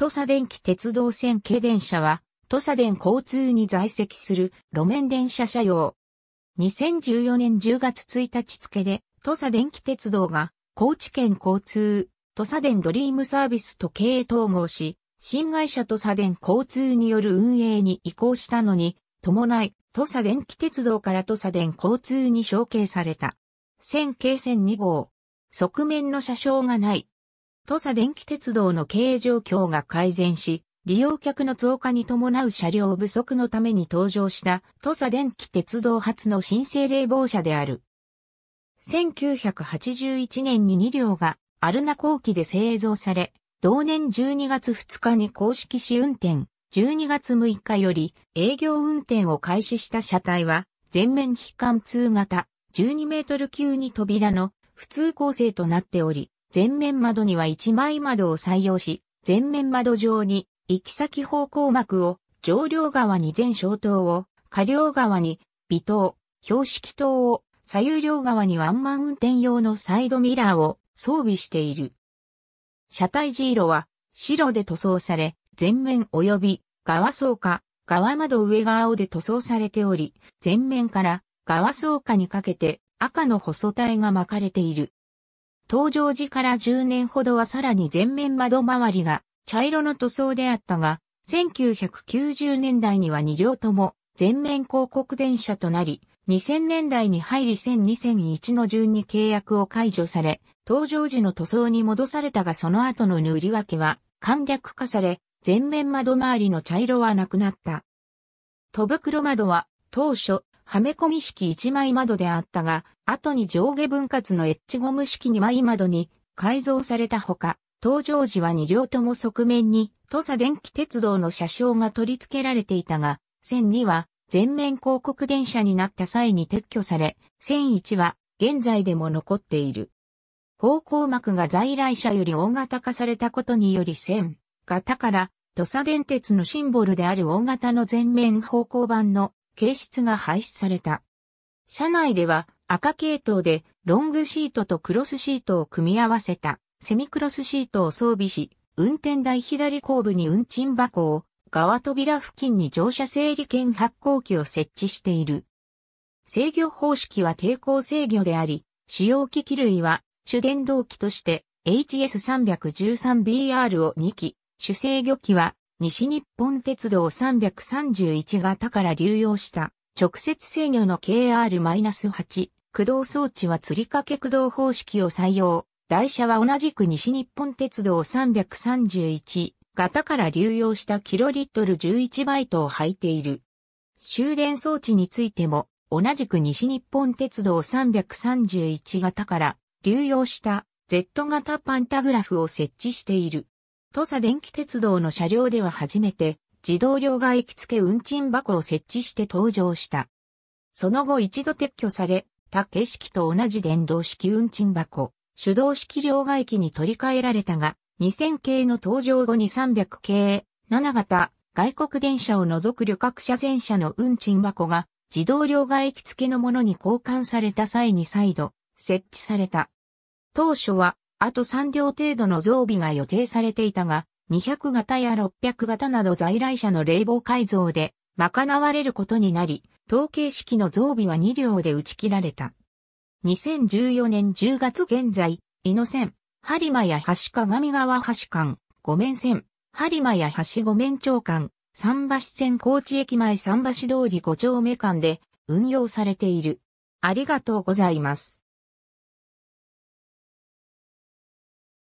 土佐電気鉄道線系電車は、土佐電交通に在籍する路面電車車両。2014年10月1日付で、土佐電気鉄道が、高知県交通、土佐電ドリームサービスと経営統合し、新会社土佐電交通による運営に移行したのに、伴い、土佐電気鉄道から土佐電交通に承継された。線系線2号。側面の車掌がない土佐電気鉄道の経営状況が改善し、利用客の増加に伴う車両不足のために登場した土佐電気鉄道初の新生冷房車である。1981年に2両がアルナ後期で製造され、同年12月2日に公式試運転、12月6日より営業運転を開始した車体は、全面非貫通型、12メートル級に扉の普通構成となっており、前面窓には1枚窓を採用し、前面窓上に行き先方向幕を上両側に全小灯を、下両側に微灯、標識灯を、左右両側にワンマン運転用のサイドミラーを装備している。車体地色は白で塗装され、前面及び側倉下、側窓上側青で塗装されており、前面から側倉下にかけて赤の細体が巻かれている。登場時から10年ほどはさらに前面窓周りが茶色の塗装であったが、1990年代には2両とも全面広告電車となり、2000年代に入り1000-2001の順に契約を解除され、登場時の塗装に戻されたがその後の塗り分けは簡略化され、全面窓周りの茶色はなくなった。戸袋窓は当初はめ込み式1枚窓であったが、後に上下分割のエッジゴム式2枚窓に改造されたほか、登場時は2両とも側面に土佐電気鉄道の車掌が取り付けられていたが、線2は全面広告電車になった際に撤去され、線1は現在でも残っている。方向幕が在来車より大型化されたことにより線型から土佐電鉄のシンボルである大型の全面方向板の形質が廃止された。車内では赤系統でロングシートとクロスシートを組み合わせたセミクロスシートを装備し、運転台左後部に運賃箱を、側扉付近に乗車整理券発行機を設置している。制御方式は抵抗制御であり、主要機器類は主電動機として HS313BR を2機、主制御機は西日本鉄道331型から流用した直接制御の KR-8 駆動装置は吊り掛け駆動方式を採用。台車は同じく西日本鉄道331型から流用したキロリットル11バイトを履いている。終電装置についても同じく西日本鉄道331型から流用した Z 型パンタグラフを設置している。土佐電気鉄道の車両では初めて自動両替機付運賃箱を設置して登場した。その後一度撤去され、他形式と同じ電動式運賃箱、手動式両替機に取り替えられたが、2000系の登場後に300系、7型、外国電車を除く旅客車全車の運賃箱が自動両替機付のものに交換された際に再度設置された。当初はあと3両程度の増備が予定されていたが、200型や600型など在来車の冷房改造で賄われることになり、統計式の増備は2両で打ち切られた。2014年10月現在、井野線、播磨や橋鏡川橋間、五面線、播磨や橋五面町間、桟橋線高知駅前桟橋通り五丁目間で運用されている。ありがとうございます。